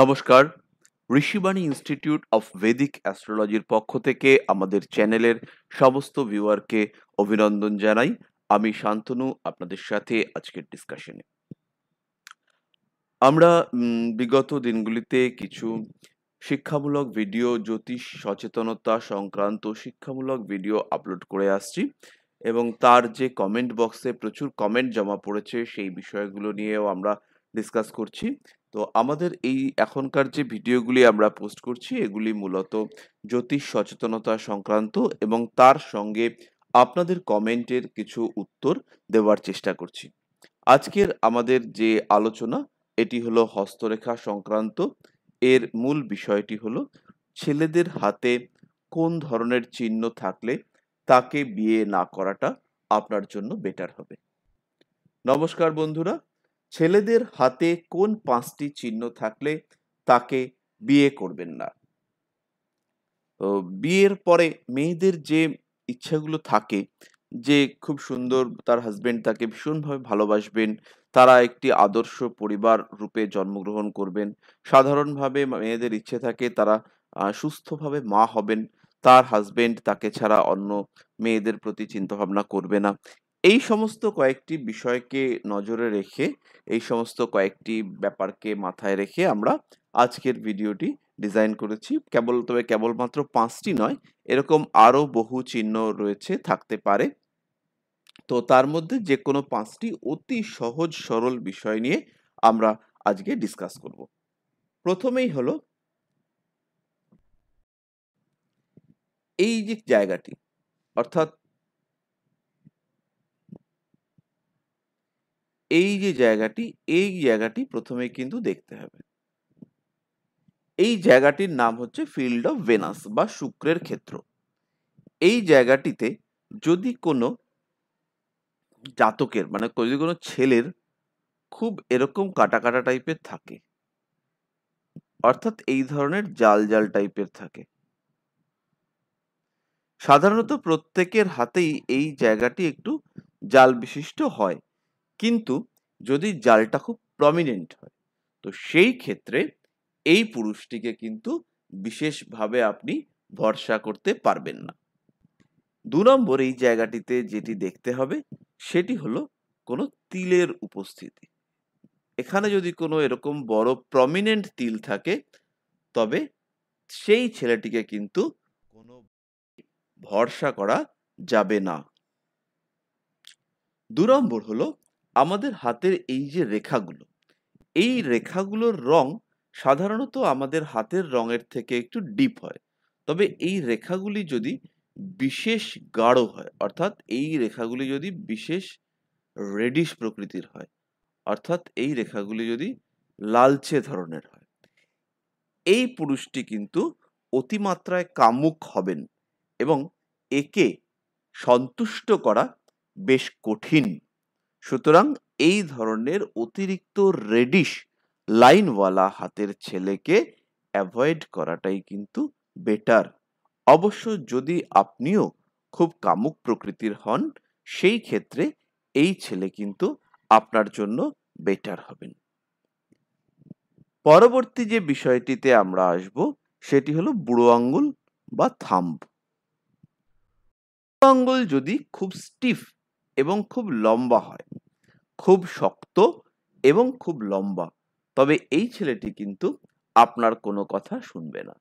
নমস্কার ঋষিবাণী institute of বেদিক অ্যাস্ট্রোলজির পক্ষ থেকে আমাদের চ্যানেলের সমস্ত ভিউয়ারকে অভিনন্দন জানাই আমি শান্তনু আপনাদের সাথে আজকের ডিসকাশনে আমরা বিগত দিনগুলিতে কিছু শিক্ষামূলক ভিডিও জ্যোতিষ সচেতনতা সংক্রান্ত শিক্ষামূলক ভিডিও আপলোড করে আসছি এবং তার যে কমেন্ট বক্সে প্রচুর কমেন্ট জমা পড়েছে সেই বিষয়গুলো নিয়েও আমরা ডিসকাস করছি তো আমাদের এই এখনকার যে ভিডিওগুলি আমরা পোস্ট করছি এগুলি মূলত জ্যোতিষ সচেতনতা সংক্রান্ত এবং তার সঙ্গে আপনাদের কমেন্টের কিছু উত্তর দেওয়ার চেষ্টা করছি আজকের আমাদের যে আলোচনা এটি হলো হস্তরেখা সংক্রান্ত এর মূল বিষয়টি হলো ছেলেদের হাতে কোন ধরনের চিহ্ন থাকলে তাকে বিয়ে না করাটা আপনার জন্য বেটার হবে নমস্কার বন্ধুরা ছেলেদের হাতে কোন পাঁচটি চিহ্ন থাকলে তাকে বিয়ে করবেন না বিয়ের পরে মেয়েদের যে ইচ্ছাগুলো থাকে যে খুব সুন্দর তার হাজবেন্ড তাকে ভীষণভাবে ভালোবাসবেন তারা একটি আদর্শ পরিবার রূপে জন্মগ্রহণ করবেন সাধারণভাবে মেয়েদের ইচ্ছে থাকে তারা সুস্থভাবে মা হবেন তার হাজবেন্ড তাকে ছাড়া অন্য মেয়েদের প্রতি চিন্তাভাবনা করবে না এই সমস্ত কয়েকটি বিষয়কে নজরে রেখে এই সমস্ত কয়েকটি ব্যাপারকে মাথায় রেখে আমরা আজকের ভিডিওটি ডিজাইন করেছি কেবল তবে কেবলমাত্র পাঁচটি নয় এরকম আরও বহু চিহ্ন রয়েছে থাকতে পারে তো তার মধ্যে যে কোনো পাঁচটি অতি সহজ সরল বিষয় নিয়ে আমরা আজকে ডিসকাস করব প্রথমেই হলো এই যে জায়গাটি অর্থাৎ এই যে জায়গাটি এই জায়গাটি প্রথমে কিন্তু দেখতে হবে এই জায়গাটির নাম হচ্ছে ফিল্ড অফ ভেনাস বা শুক্রের ক্ষেত্র এই জায়গাটিতে যদি কোনো জাতকের মানে যদি কোনো ছেলের খুব এরকম কাটা কাটা টাইপের থাকে অর্থাৎ এই ধরনের জাল জাল টাইপের থাকে সাধারণত প্রত্যেকের হাতেই এই জায়গাটি একটু জাল বিশিষ্ট হয় কিন্তু যদি জালটা খুব প্রমিনেন্ট হয় তো সেই ক্ষেত্রে এই পুরুষটিকে কিন্তু বিশেষভাবে আপনি ভরসা করতে পারবেন না দু নম্বর এই জায়গাটিতে যেটি দেখতে হবে সেটি হলো কোনো তিলের উপস্থিতি এখানে যদি কোনো এরকম বড় প্রমিনেন্ট তিল থাকে তবে সেই ছেলেটিকে কিন্তু কোনো ভরসা করা যাবে না দু নম্বর হলো আমাদের হাতের এই যে রেখাগুলো এই রেখাগুলোর রং সাধারণত আমাদের হাতের রঙের থেকে একটু ডিপ হয় তবে এই রেখাগুলি যদি বিশেষ গাঢ় হয় অর্থাৎ এই রেখাগুলি যদি বিশেষ রেডিশ প্রকৃতির হয় অর্থাৎ এই রেখাগুলি যদি লালচে ধরনের হয় এই পুরুষটি কিন্তু অতিমাত্রায় কামুক হবেন এবং একে সন্তুষ্ট করা বেশ কঠিন সুতরাং এই ধরনের অতিরিক্ত রেডিশ লাইনওয়ালা হাতের ছেলেকে অ্যাভয়েড করাটাই কিন্তু বেটার অবশ্য যদি আপনিও খুব কামুক প্রকৃতির হন সেই ক্ষেত্রে এই ছেলে কিন্তু আপনার জন্য বেটার হবেন পরবর্তী যে বিষয়টিতে আমরা আসব সেটি হলো বুড়ো আঙ্গুল বা থাম্ব আঙ্গুল যদি খুব স্টিফ এবং খুব লম্বা হয় খুব শক্ত এবং খুব লম্বা তবে এই ছেলেটি কিন্তু আপনার কোনো কথা শুনবে না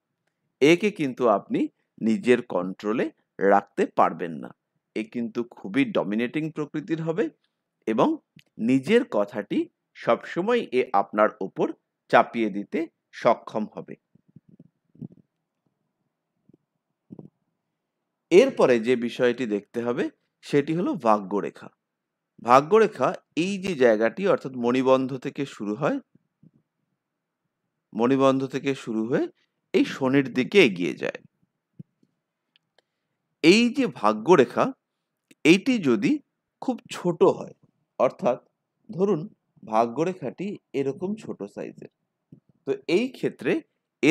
একে কিন্তু আপনি নিজের কন্ট্রোলে রাখতে পারবেন না এ কিন্তু খুবই ডমিনেটিং প্রকৃতির হবে এবং নিজের কথাটি সবসময় এ আপনার ওপর চাপিয়ে দিতে সক্ষম হবে এরপরে যে বিষয়টি দেখতে হবে সেটি হলো ভাগ্যরেখা ভাগ্যরেখা এই যে জায়গাটি অর্থাৎ মণিবন্ধ থেকে শুরু হয় মণিবন্ধ থেকে শুরু হয়ে এই শনির দিকে এগিয়ে যায় এই যে ভাগ্যরেখা এইটি যদি খুব ছোট হয় অর্থাৎ ধরুন ভাগ্যরেখাটি এরকম ছোট সাইজের তো এই ক্ষেত্রে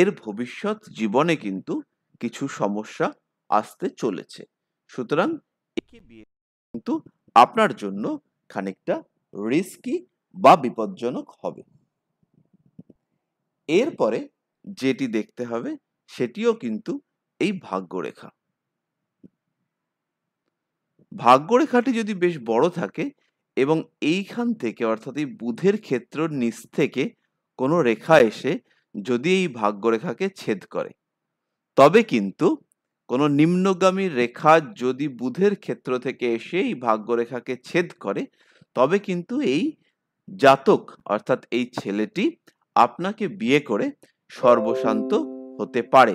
এর ভবিষ্যৎ জীবনে কিন্তু কিছু সমস্যা আসতে চলেছে সুতরাং একে বিয়ে কিন্তু আপনার জন্য খানিকটা রিস্কি বা বিপজ্জনক হবে এরপরে যেটি দেখতে হবে সেটিও কিন্তু এই ভাগ্যরেখা ভাগ্যরেখাটি যদি বেশ বড় থাকে এবং এইখান থেকে অর্থাৎ এই বুধের ক্ষেত্র নিচ থেকে কোনো রেখা এসে যদি এই ভাগ্যরেখাকে ছেদ করে তবে কিন্তু কোনো নিম্নগামী রেখা যদি বুধের ক্ষেত্র থেকে এসে এই ভাগ্যরেখাকে ছেদ করে তবে কিন্তু এই জাতক অর্থাৎ এই ছেলেটি আপনাকে বিয়ে করে সর্বশান্ত হতে পারে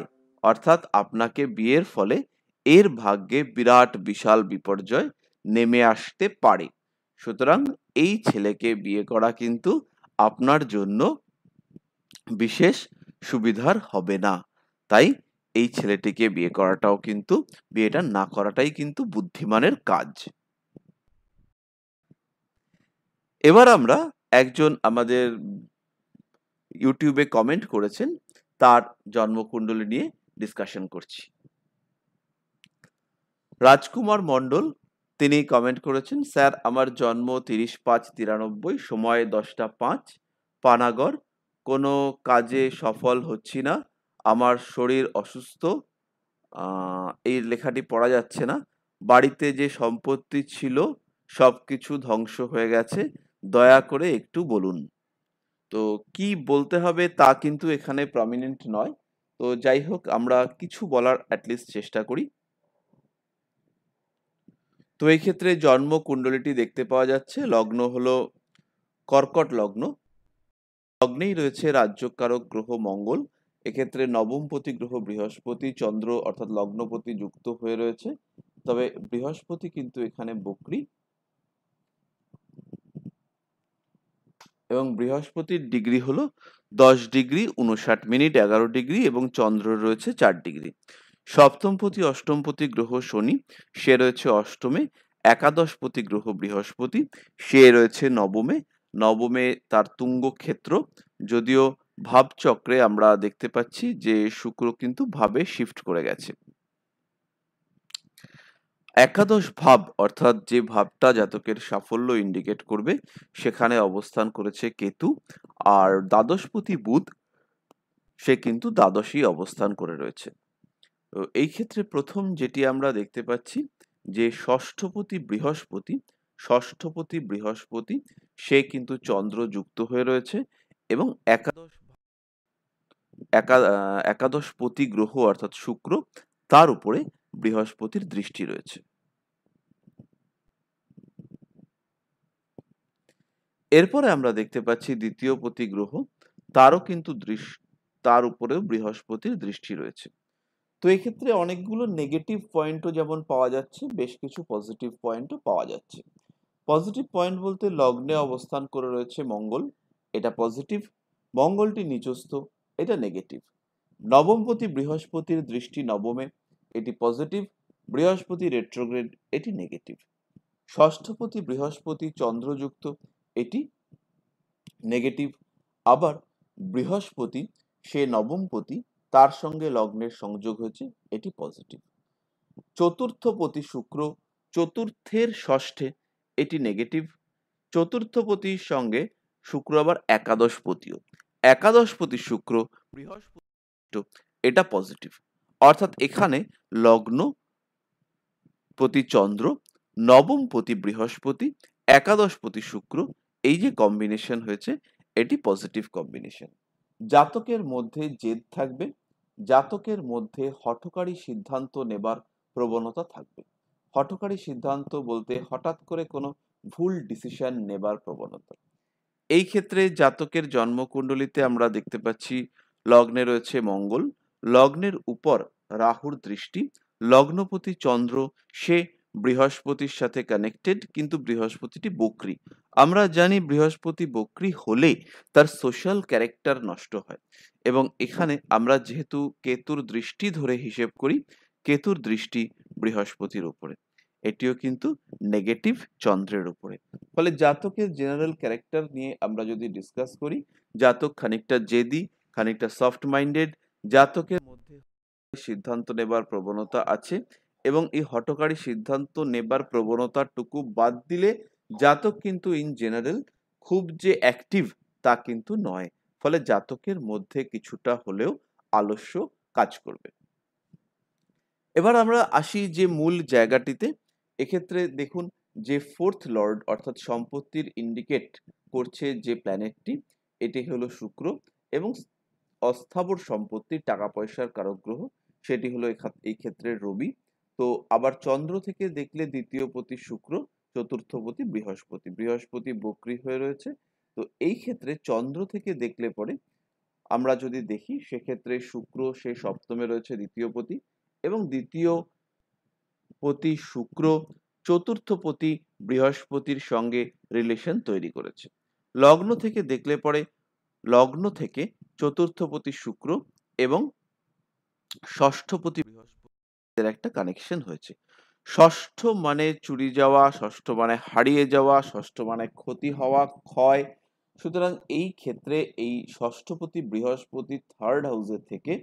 অর্থাৎ আপনাকে বিয়ের ফলে এর ভাগ্যে বিরাট বিশাল বিপর্যয় নেমে আসতে পারে সুতরাং এই ছেলেকে বিয়ে করা কিন্তু আপনার জন্য বিশেষ সুবিধার হবে না তাই এই ছেলেটিকে বিয়ে করাটাও কিন্তু বিয়েটা না করাটাই কিন্তু বুদ্ধিমানের কাজ এবার আমরা একজন আমাদের ইউটিউবে কমেন্ট করেছেন তার জন্মকুণ্ডলী নিয়ে ডিসকাশন করছি রাজকুমার মণ্ডল তিনি কমেন্ট করেছেন স্যার আমার জন্ম তিরিশ পাঁচ তিরানব্বই সময় দশটা পাঁচ পানাগড় কোনো কাজে সফল হচ্ছি না আমার শরীর অসুস্থ এই লেখাটি পড়া যাচ্ছে না বাড়িতে যে সম্পত্তি ছিল সব কিছু ধ্বংস হয়ে গেছে দয়া করে একটু বলুন তো কি বলতে হবে তা কিন্তু এখানে প্রমিনেন্ট নয় তো যাই হোক আমরা কিছু বলার অ্যাটলিস্ট চেষ্টা করি তো এই ক্ষেত্রে জন্ম কুণ্ডলীটি দেখতে পাওয়া যাচ্ছে লগ্ন হলো কর্কট লগ্ন লগ্নেই রয়েছে রাজ্যকারক গ্রহ মঙ্গল এক্ষেত্রে নবমপতি গ্রহ বৃহস্পতি চন্দ্র অর্থাৎ লগ্নপতি যুক্ত হয়ে রয়েছে তবে বৃহস্পতি কিন্তু এখানে বকরি এবং বৃহস্পতির ডিগ্রি হলো দশ ডিগ্রি উনষাট মিনিট এগারো ডিগ্রি এবং চন্দ্র রয়েছে চার ডিগ্রি সপ্তমপতি অষ্টমপতি গ্রহ শনি সে রয়েছে অষ্টমে একাদশপতি গ্রহ বৃহস্পতি সে রয়েছে নবমে নবমে তার তুঙ্গ ক্ষেত্র যদিও ভাবচক্রে আমরা দেখতে পাচ্ছি যে শুক্র কিন্তু ভাবে শিফট করে গেছে একাদশ ভাব অর্থাৎ যে ভাবটা জাতকের সাফল্য ইন্ডিকেট করবে সেখানে অবস্থান করেছে কেতু আর দ্বাদশপতি বুধ সে কিন্তু দ্বাদশী অবস্থান করে রয়েছে তো এই ক্ষেত্রে প্রথম যেটি আমরা দেখতে পাচ্ছি যে ষষ্ঠপতি বৃহস্পতি ষষ্ঠপতি বৃহস্পতি সে কিন্তু চন্দ্র যুক্ত হয়ে রয়েছে এবং একাদশ একা একাদশপতি গ্রহ অর্থাৎ শুক্র তার উপরে বৃহস্পতির দৃষ্টি রয়েছে এরপরে আমরা দেখতে পাচ্ছি দ্বিতীয় পতি গ্রহ তারও কিন্তু তার উপরেও বৃহস্পতির দৃষ্টি রয়েছে তো এক্ষেত্রে অনেকগুলো নেগেটিভ পয়েন্টও যেমন পাওয়া যাচ্ছে বেশ কিছু পজিটিভ পয়েন্টও পাওয়া যাচ্ছে পজিটিভ পয়েন্ট বলতে লগ্নে অবস্থান করে রয়েছে মঙ্গল এটা পজিটিভ মঙ্গলটি নিচস্থ এটা নেগেটিভ নবমপতি বৃহস্পতির দৃষ্টি নবমে এটি পজিটিভ বৃহস্পতি রেট্রোগ্রেড এটি নেগেটিভ ষষ্ঠপতি বৃহস্পতি চন্দ্রযুক্ত এটি নেগেটিভ আবার বৃহস্পতি সে নবমপতি তার সঙ্গে লগ্নের সংযোগ হয়েছে এটি পজিটিভ চতুর্থপতি শুক্র চতুর্থের ষষ্ঠে এটি নেগেটিভ চতুর্থপতির সঙ্গে শুক্র আবার একাদশপতিও একাদশপতি শুক্র বৃহস্পতি এটা পজিটিভ অর্থাৎ এখানে লগ্ন প্রতি চন্দ্র নবম প্রতি বৃহস্পতি একাদশ প্রতি শুক্র এই যে কম্বিনেশন হয়েছে এটি পজিটিভ কম্বিনেশন জাতকের মধ্যে জেদ থাকবে জাতকের মধ্যে হঠকারী সিদ্ধান্ত নেবার প্রবণতা থাকবে হঠকারী সিদ্ধান্ত বলতে হঠাৎ করে কোনো ভুল ডিসিশন নেবার প্রবণতা এই ক্ষেত্রে জাতকের জন্মকুণ্ডলিতে আমরা দেখতে পাচ্ছি লগ্নে রয়েছে মঙ্গল লগ্নের উপর রাহুর দৃষ্টি লগ্নপতি চন্দ্র সে বৃহস্পতির সাথে কানেক্টেড কিন্তু বৃহস্পতিটি বকরি আমরা জানি বৃহস্পতি বকরি হলে তার সোশ্যাল ক্যারেক্টার নষ্ট হয় এবং এখানে আমরা যেহেতু কেতুর দৃষ্টি ধরে হিসেব করি কেতুর দৃষ্টি বৃহস্পতির উপরে এটিও কিন্তু নেগেটিভ চন্দ্রের উপরে ফলে জাতকের জেনারেল ক্যারেক্টার নিয়ে আমরা যদি ডিসকাস করি জাতক খানিকটা জেদি খানিকটা সফট মাইন্ডেড জাতকের মধ্যে সিদ্ধান্ত নেবার প্রবণতা আছে এবং এই হটকারী সিদ্ধান্ত নেবার প্রবণতাটুকু বাদ দিলে জাতক কিন্তু ইন জেনারেল খুব যে অ্যাক্টিভ তা কিন্তু নয় ফলে জাতকের মধ্যে কিছুটা হলেও আলস্য কাজ করবে এবার আমরা আসি যে মূল জায়গাটিতে এক্ষেত্রে দেখুন যে ফোর্থ লর্ড অর্থাৎ সম্পত্তির ইন্ডিকেট করছে যে প্ল্যানেটটি এটি হলো শুক্র এবং অস্থাবর সম্পত্তির টাকা পয়সার কারগ্রহ সেটি হলো এই ক্ষেত্রে রবি তো আবার চন্দ্র থেকে দেখলে দ্বিতীয় প্রতি শুক্র চতুর্থপতি বৃহস্পতি বৃহস্পতি বক্রি হয়ে রয়েছে তো এই ক্ষেত্রে চন্দ্র থেকে দেখলে পরে আমরা যদি দেখি সেক্ষেত্রে শুক্র সে সপ্তমে রয়েছে দ্বিতীয় পতি এবং দ্বিতীয় প্রতি শুক্র চতুর্থপতি বৃহস্পতির সঙ্গে রিলেশন তৈরি করেছে লগ্ন থেকে দেখলে পরে লগ্ন থেকে চতুর্থপতি শুক্র এবং ষষ্ঠপতি বৃহস্পতির একটা কানেকশন হয়েছে ষষ্ঠ মানে চুরি যাওয়া ষষ্ঠ মানে হারিয়ে যাওয়া ষষ্ঠ মানে ক্ষতি হওয়া ক্ষয় সুতরাং এই ক্ষেত্রে এই ষষ্ঠপতি বৃহস্পতি থার্ড হাউসের থেকে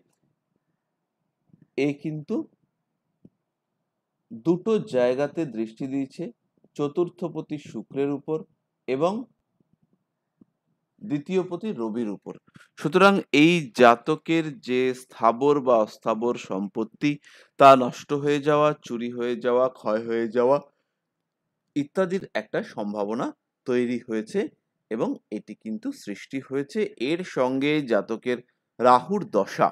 এ কিন্তু দুটো জায়গাতে দৃষ্টি দিয়েছে চতুর্থপতি শুক্রের উপর এবং দ্বিতীয় পতি রবির উপর সুতরাং এই জাতকের যে স্থাবর বা অস্থাবর সম্পত্তি তা নষ্ট হয়ে যাওয়া চুরি হয়ে যাওয়া ক্ষয় হয়ে যাওয়া ইত্যাদির একটা সম্ভাবনা তৈরি হয়েছে এবং এটি কিন্তু সৃষ্টি হয়েছে এর সঙ্গে জাতকের রাহুর দশা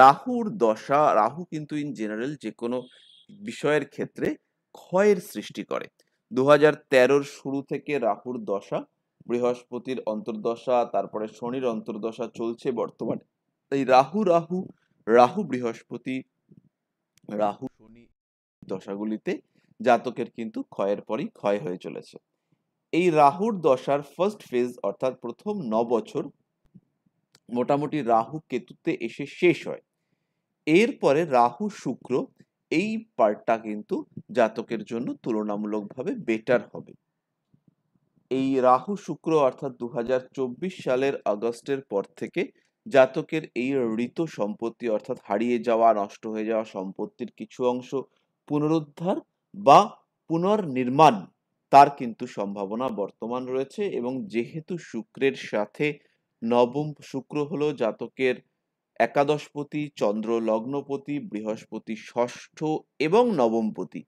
রাহুর দশা রাহু কিন্তু ইন জেনারেল যে কোনো বিষয়ের ক্ষেত্রে ক্ষয়ের সৃষ্টি করে দু হাজার শুরু থেকে রাহুর দশা বৃহস্পতির অন্তর্দশা তারপরে শনির অন্তর্দশা চলছে বর্তমানে তাই রাহু রাহু রাহু বৃহস্পতি রাহু শনি দশাগুলিতে জাতকের কিন্তু ক্ষয়ের পরই ক্ষয় হয়ে চলেছে এই রাহুর দশার ফার্স্ট ফেজ অর্থাৎ প্রথম ন বছর মোটামুটি রাহু কেতুতে এসে শেষ হয় এরপরে রাহু শুক্র এই পার্টটা কিন্তু জাতকের জন্য তুলনামূলকভাবে বেটার হবে এই রাহু শুক্র অর্থাৎ দু সালের আগস্টের পর থেকে জাতকের এই ঋত সম্পত্তি অর্থাৎ হারিয়ে যাওয়া নষ্ট হয়ে যাওয়া সম্পত্তির কিছু অংশ পুনরুদ্ধার বা পুনর্নির্মাণ তার কিন্তু সম্ভাবনা বর্তমান রয়েছে এবং যেহেতু শুক্রের সাথে নবম শুক্র হলো জাতকের একাদশপতি চন্দ্র লগ্নপতি বৃহস্পতি ষষ্ঠ এবং নবমপতি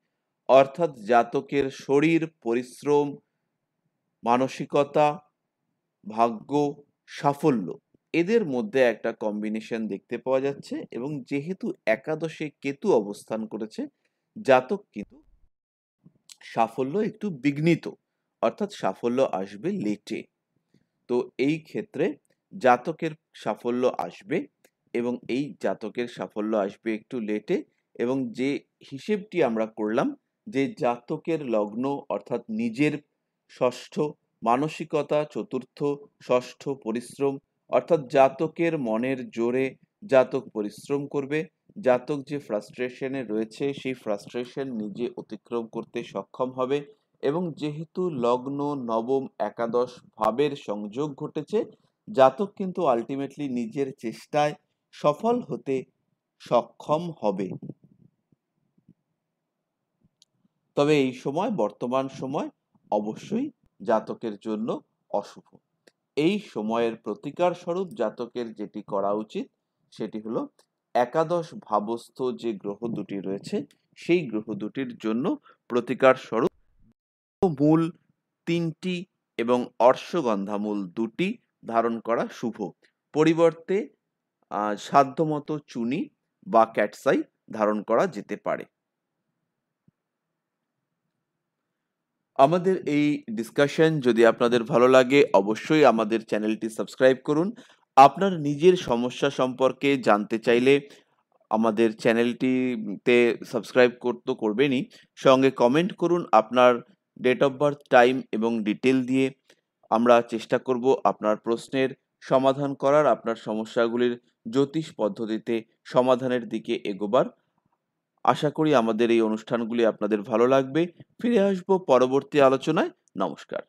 অর্থাৎ জাতকের শরীর পরিশ্রম মানসিকতা ভাগ্য সাফল্য এদের মধ্যে একটা কম্বিনেশন দেখতে পাওয়া যাচ্ছে এবং যেহেতু একাদশে কেতু অবস্থান করেছে জাতক কিন্তু সাফল্য একটু বিঘ্নিত অর্থাৎ সাফল্য আসবে লেটে তো এই ক্ষেত্রে জাতকের সাফল্য আসবে এবং এই জাতকের সাফল্য আসবে একটু লেটে এবং যে হিসেবটি আমরা করলাম যে জাতকের লগ্ন অর্থাৎ নিজের ষষ্ঠ মানসিকতা চতুর্থ ষষ্ঠ পরিশ্রম অর্থাৎ জাতকের মনের জোরে জাতক পরিশ্রম করবে জাতক যে ফ্রাস্ট্রেশনে রয়েছে সেই ফ্রাস্ট্রেশন নিজে অতিক্রম করতে সক্ষম হবে এবং যেহেতু লগ্ন নবম একাদশ ভাবের সংযোগ ঘটেছে জাতক কিন্তু আলটিমেটলি নিজের চেষ্টায় সফল হতে সক্ষম হবে তবে এই সময় বর্তমান সময় অবশ্যই জাতকের জন্য অশুভ এই সময়ের প্রতিকার স্বরূপ জাতকের যেটি করা উচিত সেটি হলো একাদশ ভাবস্থ যে গ্রহ দুটি রয়েছে সেই গ্রহ দুটির জন্য প্রতিকার স্বরূপ মূল তিনটি এবং মূল দুটি ধারণ করা শুভ পরিবর্তে সাধ্যমতো চুনি বা ক্যাটসাই ধারণ করা যেতে পারে আমাদের এই ডিসকাশন যদি আপনাদের ভালো লাগে অবশ্যই আমাদের চ্যানেলটি সাবস্ক্রাইব করুন আপনার নিজের সমস্যা সম্পর্কে জানতে চাইলে আমাদের চ্যানেলটিতে সাবস্ক্রাইব করতে করবেনই সঙ্গে কমেন্ট করুন আপনার ডেট অফ বার্থ টাইম এবং ডিটেল দিয়ে আমরা চেষ্টা করব আপনার প্রশ্নের সমাধান করার আপনার সমস্যাগুলির জ্যোতিষ পদ্ধতিতে সমাধানের দিকে এগোবার আশা করি আমাদের এই অনুষ্ঠানগুলি আপনাদের ভালো লাগবে ফিরে আসবো পরবর্তী আলোচনায় নমস্কার